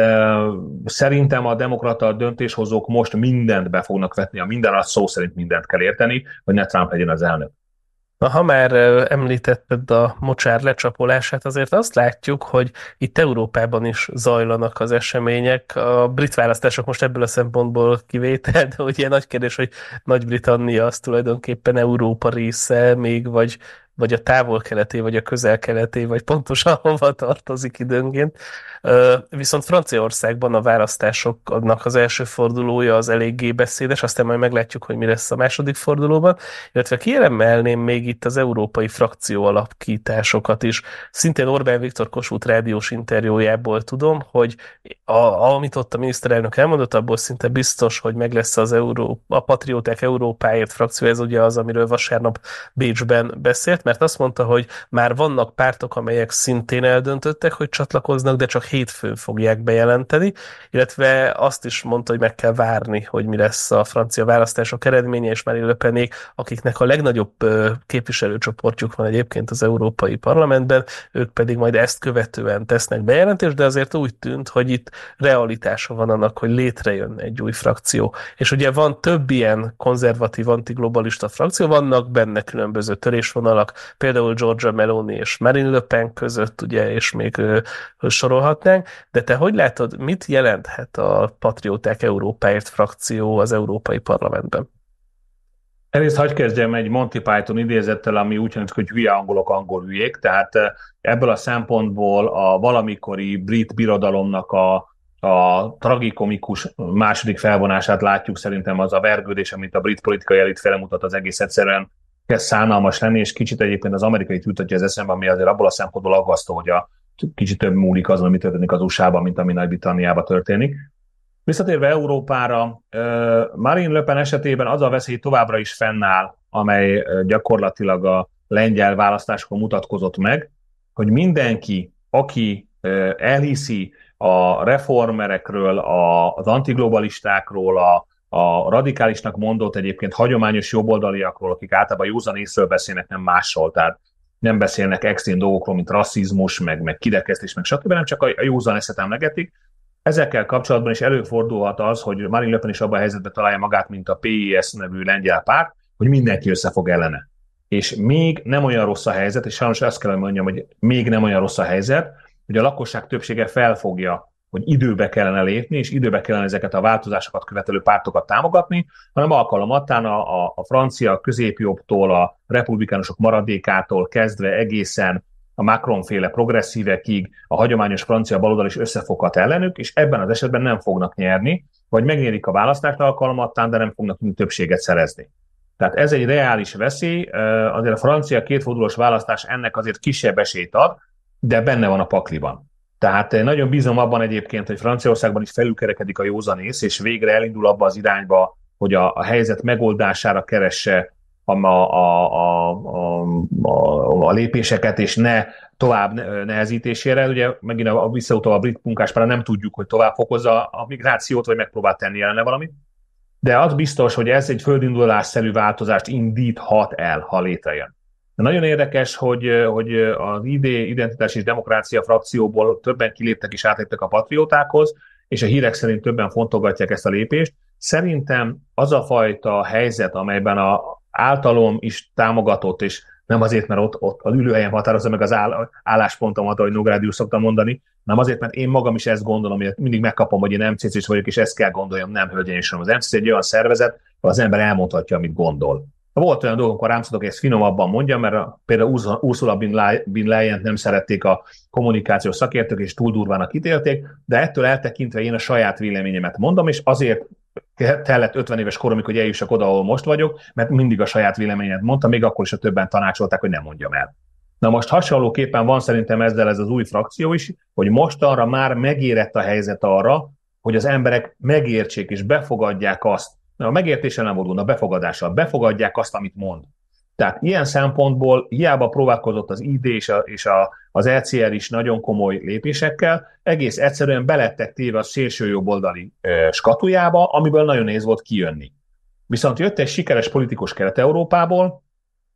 szerintem a demokrata döntéshozók most mindent be fognak vetni, a minden azt szó szerint mindent kell érteni, hogy ne Trump legyen az elnök. Na, ha már említetted a mocsár lecsapolását, azért azt látjuk, hogy itt Európában is zajlanak az események. A brit választások most ebből a szempontból kivétel, de ugye nagy kérdés, hogy Nagy-Britannia az tulajdonképpen Európa része még, vagy vagy a távol-keleté, vagy a közel-keleté, vagy pontosan hova tartozik időnként. Viszont Franciaországban a választásoknak az első fordulója az eléggé beszédes, aztán majd meglátjuk, hogy mi lesz a második fordulóban, illetve kiemelném még itt az európai frakció alapkításokat is. Szintén Orbán Viktor Kossuth rádiós interjújából tudom, hogy a, amit ott a miniszterelnök elmondott, abból szinte biztos, hogy meg lesz az Euró, a Patrióták Európáért frakció, ez ugye az, amiről vasárnap Bécsben beszélt, mert azt mondta, hogy már vannak pártok, amelyek szintén eldöntöttek, hogy csatlakoznak, de csak hétfőn fogják bejelenteni, illetve azt is mondta, hogy meg kell várni, hogy mi lesz a francia választások eredménye, és már löpenék, akiknek a legnagyobb képviselőcsoportjuk van egyébként az Európai Parlamentben, ők pedig majd ezt követően tesznek bejelentést, de azért úgy tűnt, hogy itt realitása van annak, hogy létrejön egy új frakció. És ugye van több ilyen konzervatív antiglobalista frakció, vannak benne különböző törésvonalak, például Georgia Meloni és Marine Le Pen között, ugye, és még sorolhatnánk, de te hogy látod, mit jelenthet a Patrióták Európáért frakció az Európai Parlamentben? Egyrészt hagyd kezdjem egy Monty Python idézettel, ami úgy hangzik, hogy hülye angolok angol hülyék, tehát ebből a szempontból a valamikori brit birodalomnak a a tragikomikus második felvonását látjuk szerintem az a vergődés, amit a brit politikai elit felmutat az egész egyszerűen kezd szánalmas lenni, és kicsit egyébként az amerikai tűtötje az eszembe, ami azért abból a szempontból aggasztó, hogy a kicsit több múlik azon, mi történik az USA-ban, mint ami Nagy-Britanniában történik. Visszatérve Európára, Marine Le Pen esetében az a veszély továbbra is fennáll, amely gyakorlatilag a lengyel választásokon mutatkozott meg, hogy mindenki, aki elhiszi a reformerekről, az antiglobalistákról, a a radikálisnak mondott egyébként hagyományos jobboldaliakról, akik általában józan észről beszélnek, nem másról, tehát nem beszélnek extrém dolgokról, mint rasszizmus, meg, meg kirekesztés, meg stb., nem csak a józan eszet emlegetik. Ezekkel kapcsolatban is előfordulhat az, hogy Marine Le Pen is abban a helyzetben találja magát, mint a PIS e nevű lengyel párt, hogy mindenki összefog ellene. És még nem olyan rossz a helyzet, és sajnos azt kell mondjam, hogy még nem olyan rossz a helyzet, hogy a lakosság többsége felfogja hogy időbe kellene lépni, és időbe kellene ezeket a változásokat követelő pártokat támogatni, hanem alkalomattán a, a, a francia középjobbtól, a republikánusok maradékától kezdve egészen a Macron-féle progresszívekig a hagyományos francia baloldal is összefoghat ellenük, és ebben az esetben nem fognak nyerni, vagy megnyerik a választást alkalmattán, de nem fognak tudni többséget szerezni. Tehát ez egy reális veszély, azért a francia kétfordulós választás ennek azért kisebb esélyt ad, de benne van a pakliban. Tehát eh, nagyon bízom abban egyébként, hogy Franciaországban is felülkerekedik a józanész, és végre elindul abba az irányba, hogy a, a helyzet megoldására keresse a, a, a, a, a, a lépéseket, és ne tovább nehezítésére. Ugye megint a, a visszautalva a brit munkáspára nem tudjuk, hogy tovább fokozza a migrációt, vagy megpróbál tenni jelenne valamit. De az biztos, hogy ez egy földindulásszerű változást indíthat el, ha létrejön. De nagyon érdekes, hogy, hogy az ID, Identitás és Demokrácia frakcióból többen kiléptek és átléptek a patriótákhoz, és a hírek szerint többen fontolgatják ezt a lépést. Szerintem az a fajta helyzet, amelyben a általom is támogatott, és nem azért, mert ott, ott az ülőhelyen határozza meg az áll, álláspontomat, ahogy Nógrádi úr szoktam mondani, nem azért, mert én magam is ezt gondolom, hogy mindig megkapom, hogy én mcc s vagyok, és ezt kell gondoljam, nem hölgyeim és Az MCC egy olyan szervezet, ahol az ember elmondhatja, amit gondol. Volt olyan dolgunk a szólok, ezt finomabban mondjam, mert a, például Ursula Bin Leyen nem szerették a kommunikációs szakértők, és túl durvának ítélték, de ettől eltekintve én a saját véleményemet mondom, és azért kellett 50 éves korom, hogy eljussak oda, ahol most vagyok, mert mindig a saját véleményemet mondtam, még akkor is a többen tanácsolták, hogy nem mondjam el. Na most hasonlóképpen van szerintem ezzel ez az új frakció is, hogy mostanra már megérett a helyzet arra, hogy az emberek megértsék és befogadják azt, a megértés ellen a befogadással. Befogadják azt, amit mond. Tehát ilyen szempontból hiába próbálkozott az ID és, a, és a, az LCR e is nagyon komoly lépésekkel, egész egyszerűen belettek téve a szélső jobboldali e, skatujába, amiből nagyon néz volt kijönni. Viszont jött egy sikeres politikus Kelet-Európából,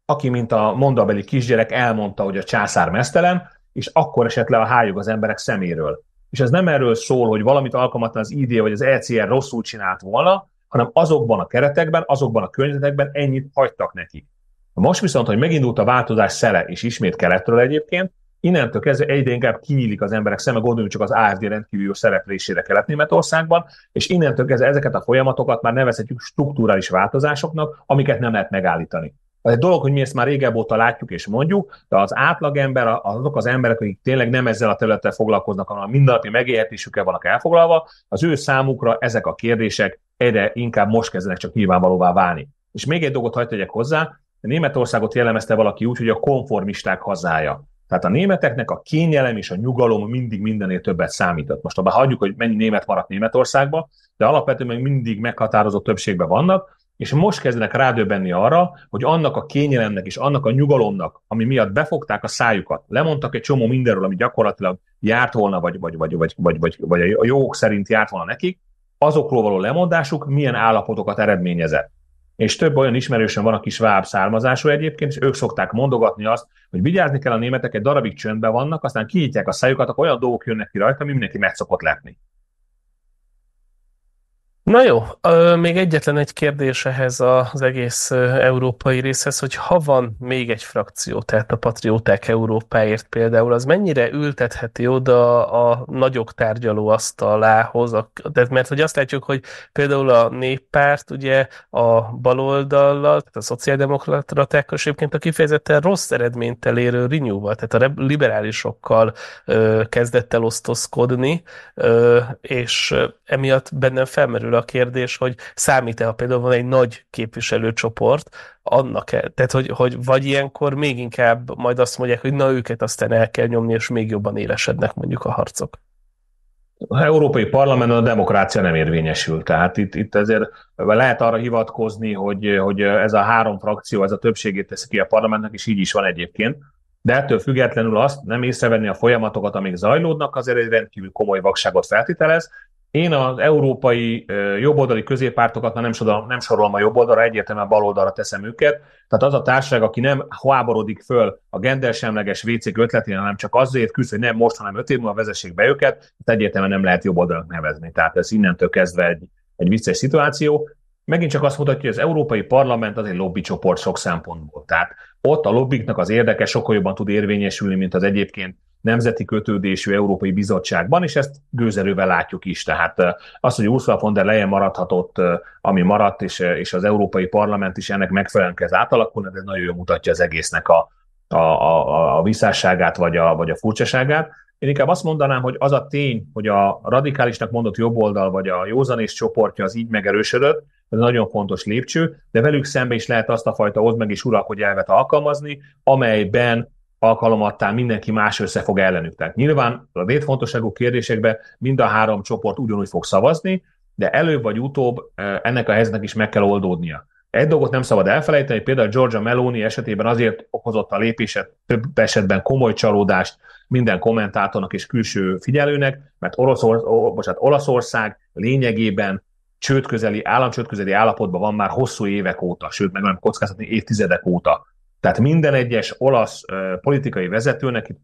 aki, mint a mondabeli kisgyerek, elmondta, hogy a császár mesztelen, és akkor esett le a hájuk az emberek szeméről. És ez nem erről szól, hogy valamit alkalmatlan az ID vagy az ECR rosszul csinált volna, hanem azokban a keretekben, azokban a környezetekben ennyit hagytak nekik. Most viszont, hogy megindult a változás szele, és ismét keletről egyébként, innentől kezdve egyre inkább kinyílik az emberek szeme, gondoljunk csak az AFD rendkívül jó szereplésére Kelet-Németországban, és innentől kezdve ezeket a folyamatokat már nevezhetjük strukturális változásoknak, amiket nem lehet megállítani az egy dolog, hogy mi ezt már régebb óta látjuk és mondjuk, de az átlagember, azok az emberek, akik tényleg nem ezzel a területtel foglalkoznak, hanem a mindennapi megélhetésükkel vannak elfoglalva, az ő számukra ezek a kérdések egyre inkább most kezdenek csak nyilvánvalóvá válni. És még egy dolgot hagyd tegyek hozzá, a Németországot jellemezte valaki úgy, hogy a konformisták hazája. Tehát a németeknek a kényelem és a nyugalom mindig mindenért többet számított. Most abban hagyjuk, hogy mennyi német maradt németországba, de alapvetően még mindig meghatározott többségben vannak, és most kezdenek rádöbbenni arra, hogy annak a kényelemnek és annak a nyugalomnak, ami miatt befogták a szájukat, lemondtak egy csomó mindenről, ami gyakorlatilag járt volna, vagy, vagy, vagy, vagy, vagy, vagy, vagy a jók szerint járt volna nekik, azokról való lemondásuk milyen állapotokat eredményezett. És több olyan ismerősen van, kis váb származású egyébként, és ők szokták mondogatni azt, hogy vigyázni kell a németek, egy darabig csöndben vannak, aztán kinyitják a szájukat, akkor olyan dolgok jönnek ki rajta, ami mindenki meg szokott lepni. Na jó, még egyetlen egy kérdés ehhez az egész európai részhez, hogy ha van még egy frakció, tehát a Patrióták Európáért például, az mennyire ültetheti oda a nagyok tárgyaló asztalához? De, mert hogy azt látjuk, hogy például a néppárt ugye a baloldallal, tehát a szociáldemokratákkal, és egyébként a kifejezetten rossz eredményt elérő rinyúval, tehát a liberálisokkal kezdett el osztozkodni, és emiatt bennem felmerül a kérdés, hogy számít-e, ha például van egy nagy képviselőcsoport, annak el, tehát hogy, hogy vagy ilyenkor még inkább majd azt mondják, hogy na őket aztán el kell nyomni, és még jobban élesednek mondjuk a harcok. A Európai Parlamentben a demokrácia nem érvényesül, tehát itt, itt ezért lehet arra hivatkozni, hogy, hogy ez a három frakció, ez a többségét teszi ki a parlamentnek, és így is van egyébként, de ettől függetlenül azt nem észrevenni a folyamatokat, amik zajlódnak, azért egy rendkívül komoly vakságot feltételez, én az európai jobboldali középpártokat, na nem, soda, nem sorolom a jobboldalra, egyértelműen baloldalra teszem őket. Tehát az a társaság, aki nem háborodik föl a gendersemleges WC ötletén, hanem csak azért küzd, hogy nem most, hanem öt év múlva vezessék be őket, tehát egyértelműen nem lehet jobboldalnak nevezni. Tehát ez innentől kezdve egy, egy vicces szituáció. Megint csak azt mutatja, hogy az Európai Parlament az egy lobbycsoport sok szempontból. Tehát ott a lobbiknak az érdeke sokkal jobban tud érvényesülni, mint az egyébként nemzeti kötődésű Európai Bizottságban, és ezt gőzerővel látjuk is. Tehát az, hogy Ursula von der Leyen maradhatott, ami maradt, és, és az Európai Parlament is ennek megfelelően kezd átalakulni, ez nagyon jól mutatja az egésznek a, a, a, a visszásságát, vagy a, vagy a furcsaságát. Én inkább azt mondanám, hogy az a tény, hogy a radikálisnak mondott jobboldal, vagy a józanész csoportja az így megerősödött, ez nagyon fontos lépcső, de velük szembe is lehet azt a fajta old meg és uralkodj elvet alkalmazni, amelyben alkalomattán mindenki más fog ellenük. Tehát nyilván a létfontosságú kérdésekben mind a három csoport ugyanúgy fog szavazni, de előbb vagy utóbb e, ennek a helyzetnek is meg kell oldódnia. Egy dolgot nem szabad elfelejteni, például Georgia Meloni esetében azért okozott a lépése több esetben komoly csalódást minden kommentátornak és külső figyelőnek, mert Oroszor, o, bocsánat, Olaszország lényegében csődközeli, államcsődközeli állapotban van már hosszú évek óta, sőt, meg nem kockázatni évtizedek óta. Tehát minden egyes olasz politikai vezetőnek, itt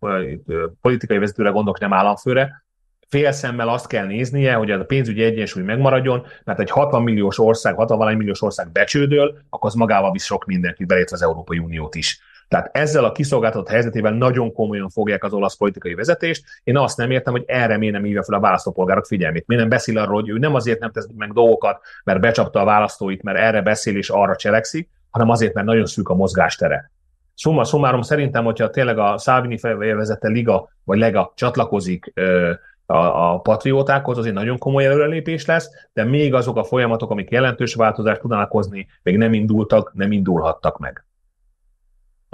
politikai vezetőre gondolok, nem államfőre, félszemmel azt kell néznie, hogy a pénzügyi egyensúly megmaradjon, mert egy 60 milliós ország, 60 milliós ország becsődöl, akkor az magával visz sok mindenkit, belétve az Európai Uniót is. Tehát ezzel a kiszolgáltatott helyzetével nagyon komolyan fogják az olasz politikai vezetést. Én azt nem értem, hogy erre miért nem hívja fel a választópolgárok figyelmét. Miért nem beszél arról, hogy ő nem azért nem tesz meg dolgokat, mert becsapta a választóit, mert erre beszél és arra cselekszik, hanem azért, mert nagyon szűk a mozgástere. Szóma, summarum szerintem, hogyha tényleg a szávini felvezette liga vagy lega csatlakozik ö, a, a patriótákhoz, az egy nagyon komoly előrelépés lesz, de még azok a folyamatok, amik jelentős változást tudnak hozni, még nem indultak, nem indulhattak meg.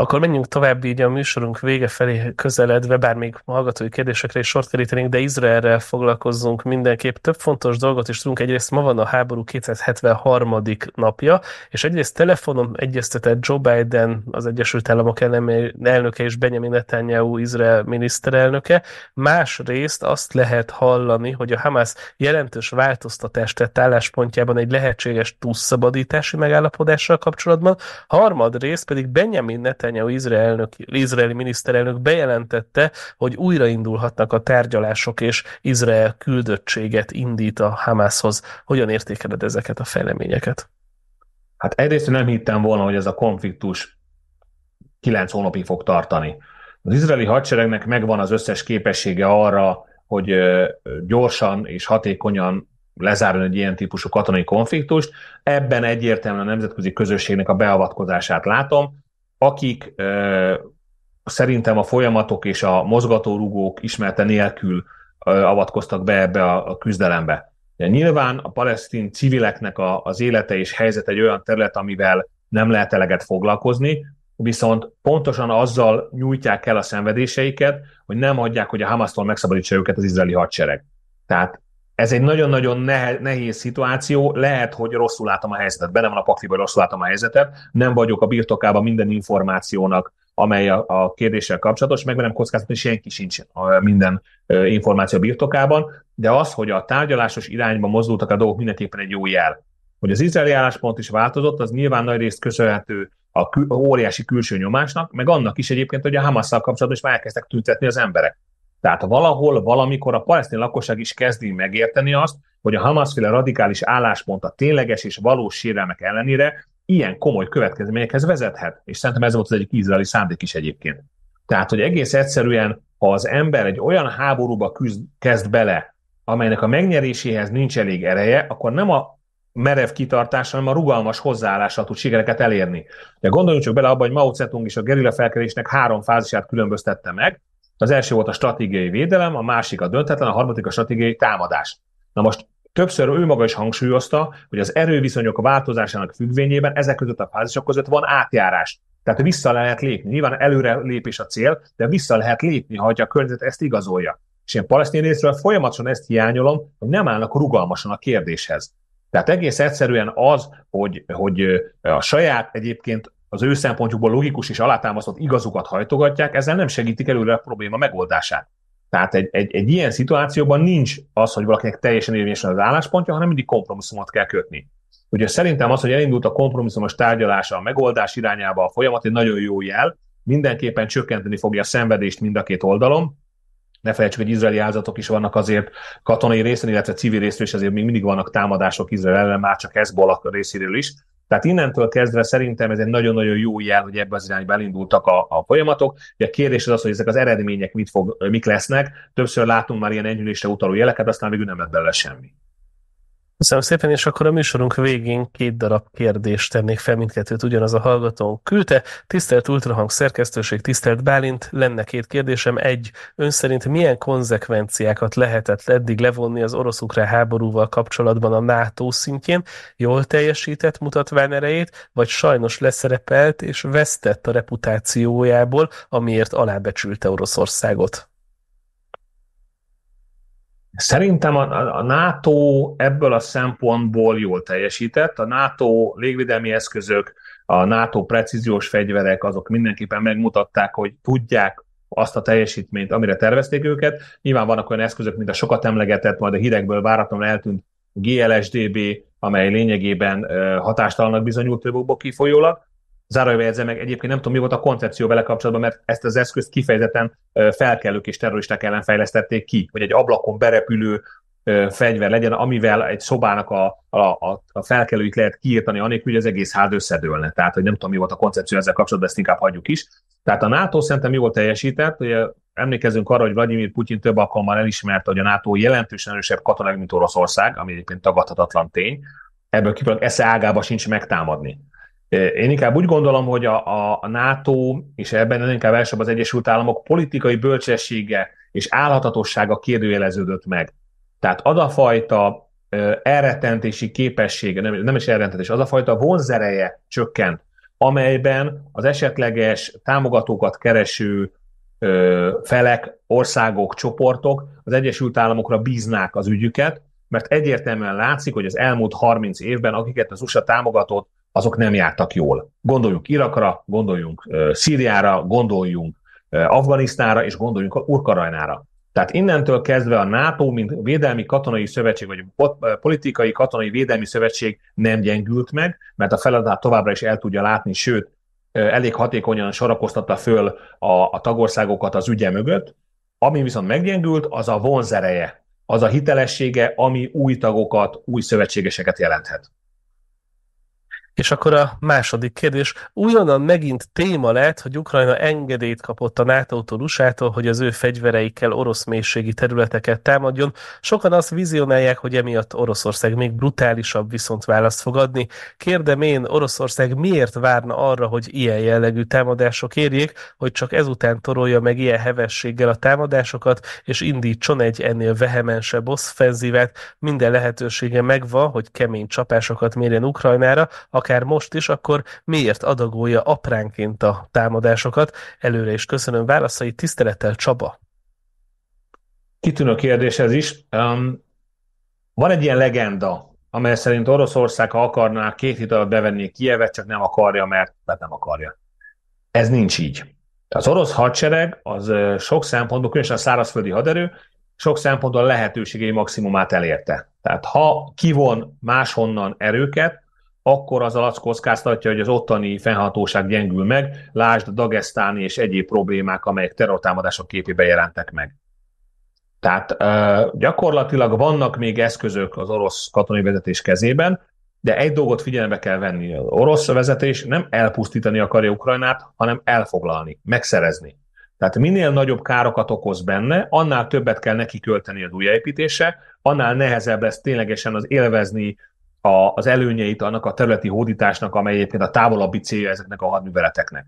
Akkor menjünk tovább így a műsorunk vége felé közeledve, bár még hallgatói kérdésekre is sort kerítenénk, de Izraelrel foglalkozzunk mindenképp. Több fontos dolgot is tudunk. Egyrészt ma van a háború 273. napja, és egyrészt telefonon egyeztetett Joe Biden, az Egyesült Államok elnöke és Benjamin Netanyahu, Izrael miniszterelnöke. Másrészt azt lehet hallani, hogy a Hamas jelentős változtatást tett álláspontjában egy lehetséges túlszabadítási megállapodással kapcsolatban. Harmadrészt pedig Benjamin Netanyahu Netanyahu izraelnök, izraeli miniszterelnök bejelentette, hogy újraindulhatnak a tárgyalások, és Izrael küldöttséget indít a Hamászhoz. Hogyan értékeled ezeket a fejleményeket? Hát egyrészt nem hittem volna, hogy ez a konfliktus kilenc hónapig fog tartani. Az izraeli hadseregnek megvan az összes képessége arra, hogy gyorsan és hatékonyan lezárni egy ilyen típusú katonai konfliktust. Ebben egyértelműen a nemzetközi közösségnek a beavatkozását látom akik szerintem a folyamatok és a mozgatórugók ismerte nélkül avatkoztak be ebbe a, küzdelembe. Nyilván a palesztin civileknek a, az élete és helyzet egy olyan terület, amivel nem lehet eleget foglalkozni, viszont pontosan azzal nyújtják el a szenvedéseiket, hogy nem hagyják, hogy a Hamasztól megszabadítsa őket az izraeli hadsereg. Tehát ez egy nagyon-nagyon nehéz szituáció, lehet, hogy rosszul látom a helyzetet, benne van a pakliba, hogy rosszul látom a helyzetet, nem vagyok a birtokában minden információnak, amely a, a kérdéssel kapcsolatos, meg nem kockáztatni, senki sincs a, minden ö, információ birtokában, de az, hogy a tárgyalásos irányba mozdultak a dolgok mindenképpen egy jó jel. Hogy az izraeli álláspont is változott, az nyilván nagy részt köszönhető a, kül, a óriási külső nyomásnak, meg annak is egyébként, hogy a Hamasszal kapcsolatban is már elkezdtek tüntetni az emberek. Tehát valahol, valamikor a palesztin lakosság is kezdi megérteni azt, hogy a Hamasféle radikális álláspont a tényleges és valós sérelmek ellenére ilyen komoly következményekhez vezethet. És szerintem ez volt az egyik izraeli szándék is egyébként. Tehát, hogy egész egyszerűen, ha az ember egy olyan háborúba küzd, kezd bele, amelynek a megnyeréséhez nincs elég ereje, akkor nem a merev kitartása, hanem a rugalmas hozzáállással tud sikereket elérni. De gondoljunk csak bele abba, hogy Mao Zedong is a gerilla felkelésnek három fázisát különböztette meg. Az első volt a stratégiai védelem, a másik a döntetlen, a harmadik a stratégiai támadás. Na most Többször ő maga is hangsúlyozta, hogy az erőviszonyok változásának függvényében ezek között a fázisok között van átjárás. Tehát vissza lehet lépni. Nyilván előre lépés a cél, de vissza lehet lépni, ha a környezet ezt igazolja. És én palesztin részről folyamatosan ezt hiányolom, hogy nem állnak rugalmasan a kérdéshez. Tehát egész egyszerűen az, hogy, hogy a saját egyébként az ő szempontjukból logikus és alátámasztott igazukat hajtogatják, ezzel nem segítik előre a probléma megoldását. Tehát egy, egy, egy ilyen szituációban nincs az, hogy valakinek teljesen érvényesen az álláspontja, hanem mindig kompromisszumot kell kötni. Ugye szerintem az, hogy elindult a kompromisszumos tárgyalása a megoldás irányába a folyamat, egy nagyon jó jel, mindenképpen csökkenteni fogja a szenvedést mind a két oldalon. Ne felejtsük, hogy izraeli áldozatok is vannak azért katonai részen, illetve civil részről és azért még mindig vannak támadások Izrael ellen, már csak Hezbollah részéről is. Tehát innentől kezdve szerintem ez egy nagyon-nagyon jó jel, hogy ebbe az irányba elindultak a, a folyamatok. Ugye a kérdés az az, hogy ezek az eredmények mit fog, mik lesznek. Többször látunk már ilyen enyhülésre utaló jeleket, aztán végül nem lett belőle semmi. Köszönöm szépen, és akkor a műsorunk végén két darab kérdést tennék fel, mindkettőt ugyanaz a hallgatónk küldte. Tisztelt Ultrahang szerkesztőség, tisztelt Bálint, lenne két kérdésem. Egy, ön szerint milyen konzekvenciákat lehetett eddig levonni az orosz háborúval kapcsolatban a NATO szintjén? Jól teljesített erejét, vagy sajnos leszerepelt és vesztett a reputációjából, amiért alábecsülte Oroszországot? Szerintem a, a NATO ebből a szempontból jól teljesített. A NATO légvédelmi eszközök, a NATO precíziós fegyverek, azok mindenképpen megmutatták, hogy tudják azt a teljesítményt, amire tervezték őket. Nyilván vannak olyan eszközök, mint a sokat emlegetett, majd a hidegből váratlanul eltűnt GLSDB, amely lényegében hatástalannak bizonyult több kifolyólag, Zárójelbe jegyzem meg, egyébként nem tudom, mi volt a koncepció vele kapcsolatban, mert ezt az eszközt kifejezetten felkelők és terroristák ellen fejlesztették ki, hogy egy ablakon berepülő fegyver legyen, amivel egy szobának a, a, a felkelőit lehet kiirtani, anélkül, hogy az egész ház összedőlne. Tehát, hogy nem tudom, mi volt a koncepció ezzel kapcsolatban, ezt inkább hagyjuk is. Tehát a NATO szerintem jól teljesített, hogy emlékezünk arra, hogy Vladimir Putyin több alkalommal elismerte, hogy a NATO jelentősen erősebb katonai, mint Oroszország, ami egyébként tagadhatatlan tény. Ebből kipróbálok esze ágába sincs megtámadni. Én inkább úgy gondolom, hogy a, a NATO, és ebben inkább elsőbb az Egyesült Államok politikai bölcsessége és állhatatossága kérdőjeleződött meg. Tehát az a fajta elrettentési képessége, nem, nem is elrettentés, az a fajta vonzereje csökkent, amelyben az esetleges támogatókat kereső ö, felek, országok, csoportok az Egyesült Államokra bíznák az ügyüket, mert egyértelműen látszik, hogy az elmúlt 30 évben, akiket az USA támogatott azok nem jártak jól. Gondoljunk Irakra, gondoljunk Szíriára, gondoljunk Afganisztára, és gondoljunk Urkarajnára. Tehát innentől kezdve a NATO, mint védelmi katonai szövetség, vagy politikai katonai védelmi szövetség nem gyengült meg, mert a feladat továbbra is el tudja látni, sőt, elég hatékonyan sorakoztatta föl a, a tagországokat az ügye mögött. Ami viszont meggyengült, az a vonzereje, az a hitelessége, ami új tagokat, új szövetségeseket jelenthet. És akkor a második kérdés. Újonnan megint téma lett, hogy Ukrajna engedélyt kapott a NATO-tól, USA-tól, hogy az ő fegyvereikkel orosz mélységi területeket támadjon. Sokan azt vizionálják, hogy emiatt Oroszország még brutálisabb viszont választ fog adni. Kérdem én, Oroszország miért várna arra, hogy ilyen jellegű támadások érjék, hogy csak ezután torolja meg ilyen hevességgel a támadásokat, és indítson egy ennél vehemensebb offenzívát. Minden lehetősége megvan, hogy kemény csapásokat mérjen Ukrajnára, akár most is, akkor miért adagolja apránként a támadásokat? Előre is köszönöm válaszai tisztelettel Csaba. Kitűnő kérdés ez is. Um, van egy ilyen legenda, amely szerint Oroszország, ha akarná, két hét alatt bevenni Kievet, csak nem akarja, mert, mert nem akarja. Ez nincs így. Az orosz hadsereg az sok szempontból, különösen a szárazföldi haderő, sok szempontból a lehetőségei maximumát elérte. Tehát ha kivon máshonnan erőket, akkor az alack kockáztatja, hogy az ottani fennhatóság gyengül meg, lásd a dagesztáni és egyéb problémák, amelyek terrortámadások képébe jelentek meg. Tehát gyakorlatilag vannak még eszközök az orosz katonai vezetés kezében, de egy dolgot figyelembe kell venni. Az orosz vezetés nem elpusztítani akarja Ukrajnát, hanem elfoglalni, megszerezni. Tehát minél nagyobb károkat okoz benne, annál többet kell neki költeni az újjáépítése, annál nehezebb lesz ténylegesen az élvezni a, az előnyeit annak a területi hódításnak, amely egyébként a távolabbi célja ezeknek a hadműveleteknek.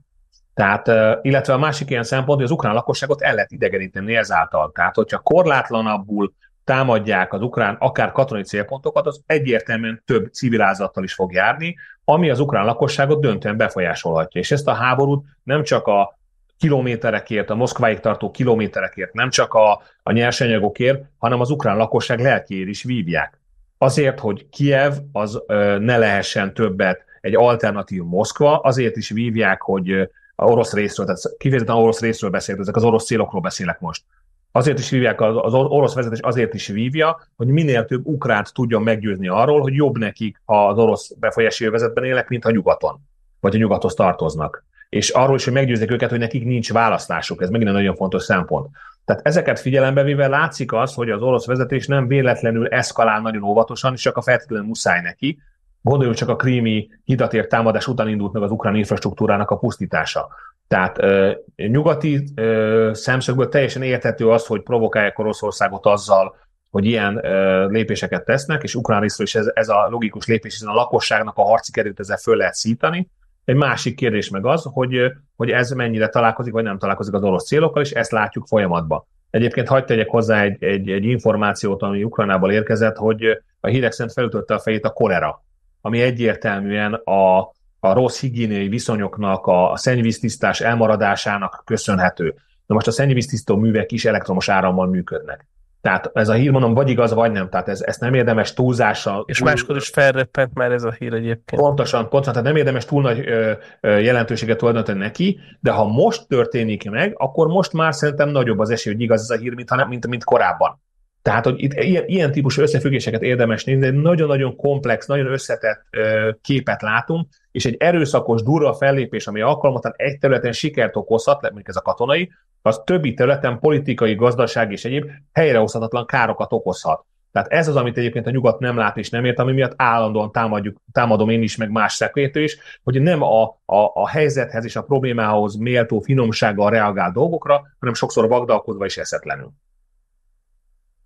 Tehát, illetve a másik ilyen szempont, hogy az ukrán lakosságot el lehet idegeníteni ezáltal. Tehát, hogyha korlátlanabbul támadják az ukrán akár katonai célpontokat, az egyértelműen több civilázattal is fog járni, ami az ukrán lakosságot döntően befolyásolhatja. És ezt a háborút nem csak a kilométerekért, a Moszkváig tartó kilométerekért, nem csak a, a nyersanyagokért, hanem az ukrán lakosság lelkiért is vívják azért, hogy Kiev az ne lehessen többet egy alternatív Moszkva, azért is vívják, hogy a orosz részről, tehát kifejezetten orosz részről beszélt, ezek az orosz célokról beszélek most. Azért is vívják, az orosz vezetés azért is vívja, hogy minél több ukrát tudjon meggyőzni arról, hogy jobb nekik, ha az orosz befolyási övezetben élek, mint ha nyugaton, vagy a nyugathoz tartoznak. És arról is, hogy meggyőzzék őket, hogy nekik nincs választásuk. Ez megint egy nagyon fontos szempont. Tehát ezeket figyelembe véve látszik az, hogy az orosz vezetés nem véletlenül eszkalál nagyon óvatosan, és csak a feltétlenül muszáj neki. Gondoljunk csak a krími hidatért támadás után indult meg az ukrán infrastruktúrának a pusztítása. Tehát ö, nyugati ö, szemszögből teljesen érthető az, hogy provokálják Oroszországot azzal, hogy ilyen ö, lépéseket tesznek, és ukrán részről is ez, ez a logikus lépés, hiszen a lakosságnak a harci került ezzel föl lehet szítani, egy másik kérdés meg az, hogy, hogy ez mennyire találkozik, vagy nem találkozik az orosz célokkal, és ezt látjuk folyamatban. Egyébként hagyd tegyek hozzá egy, egy, egy információt, ami Ukrajnából érkezett, hogy a hírek szerint felütötte a fejét a kolera, ami egyértelműen a, a rossz higiéniai viszonyoknak, a, a szennyvíztisztás elmaradásának köszönhető. Na most a szennyvíztisztó művek is elektromos árammal működnek. Tehát ez a hír, mondom, vagy igaz, vagy nem. Tehát ez, ez nem érdemes túlzással... És máskor is felreppent már ez a hír egyébként. Pontosan, pontosan. Tehát nem érdemes túl nagy ö, ö, jelentőséget tulajdonítani neki, de ha most történik meg, akkor most már szerintem nagyobb az esély, hogy igaz ez a hír, mint, ha nem, mint, mint korábban. Tehát, hogy itt ilyen, ilyen típusú összefüggéseket érdemes nézni, egy nagyon-nagyon komplex, nagyon összetett ö, képet látunk, és egy erőszakos, durva fellépés, ami alkalmatlan egy területen sikert okozhat, mondjuk ez a katonai, az többi területen politikai, gazdaság és egyéb helyrehozhatatlan károkat okozhat. Tehát ez az, amit egyébként a nyugat nem lát és nem ért, ami miatt állandóan támadjuk, támadom én is, meg más szekvétő is, hogy nem a, a, a helyzethez és a problémához méltó finomsággal reagál dolgokra, hanem sokszor vagdalkodva és eszetlenül.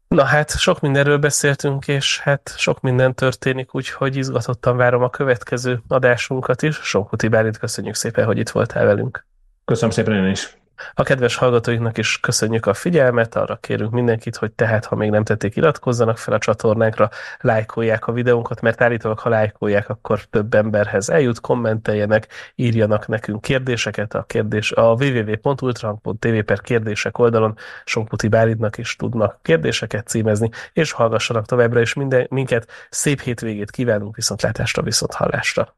Na hát, sok mindenről beszéltünk, és hát sok minden történik, úgyhogy izgatottan várom a következő adásunkat is. Sókuti Bálint, köszönjük szépen, hogy itt voltál velünk. Köszönöm szépen én is. A kedves hallgatóinknak is köszönjük a figyelmet, arra kérünk mindenkit, hogy tehát, ha még nem tették, iratkozzanak fel a csatornánkra, lájkolják a videónkat, mert állítólag, ha lájkolják, akkor több emberhez eljut, kommenteljenek, írjanak nekünk kérdéseket a kérdés a www.ultrahang.tv per kérdések oldalon Sonkuti Bálidnak is tudnak kérdéseket címezni, és hallgassanak továbbra is minden, minket. Szép hétvégét kívánunk, viszontlátásra, viszonthallásra!